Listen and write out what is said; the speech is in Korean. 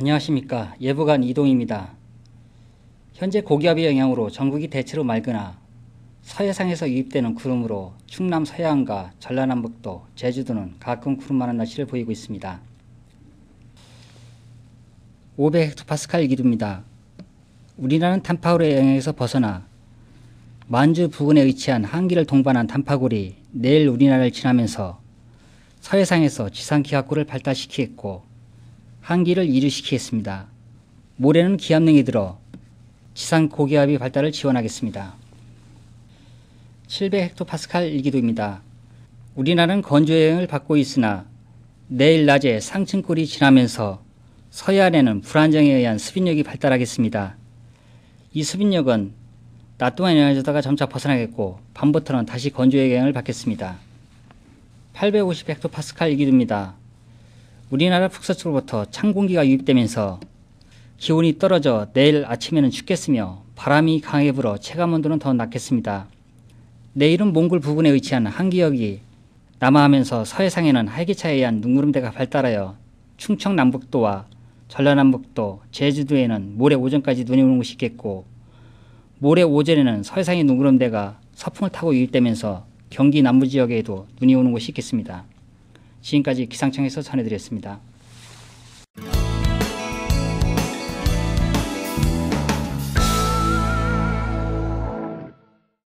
안녕하십니까. 예부관 이동입니다. 현재 고기압의 영향으로 전국이 대체로 맑으나 서해상에서 유입되는 구름으로 충남 서해안과 전라남북도, 제주도는 가끔 구름 많은 날씨를 보이고 있습니다. 500헥토파스칼 기류입니다. 우리나라는 탄파울의 영향에서 벗어나 만주 부근에 위치한 한기를 동반한 탄파구리 내일 우리나라를 지나면서 서해상에서 지상기압구를 발달시키겠고 한기를 이류시키겠습니다. 모래는 기압능이 들어 지상 고기압이 발달을 지원하겠습니다. 700헥토파스칼 일기도입니다. 우리나라는 건조의 영을 받고 있으나 내일 낮에 상층골이 지나면서 서해안에는 불안정에 의한 수빈력이 발달하겠습니다. 이 수빈력은 낮 동안 연해지다가 점차 벗어나겠고 밤부터는 다시 건조의 영향을 받겠습니다. 850헥토파스칼 일기도입니다. 우리나라 북서쪽으로부터 찬 공기가 유입되면서 기온이 떨어져 내일 아침에는 춥겠으며 바람이 강하게 불어 체감 온도는 더 낮겠습니다. 내일은 몽골 부근에 위치한 한기역이 남하하면서 서해상에는 활기차에 의한 눈구름대가 발달하여 충청 남북도와 전라남북도, 제주도에는 모레 오전까지 눈이 오는 곳이 있겠고 모레 오전에는 서해상의 눈구름대가 서풍을 타고 유입되면서 경기 남부 지역에도 눈이 오는 곳이 있겠습니다. 지금까지 기상청에서 전해드렸습니다.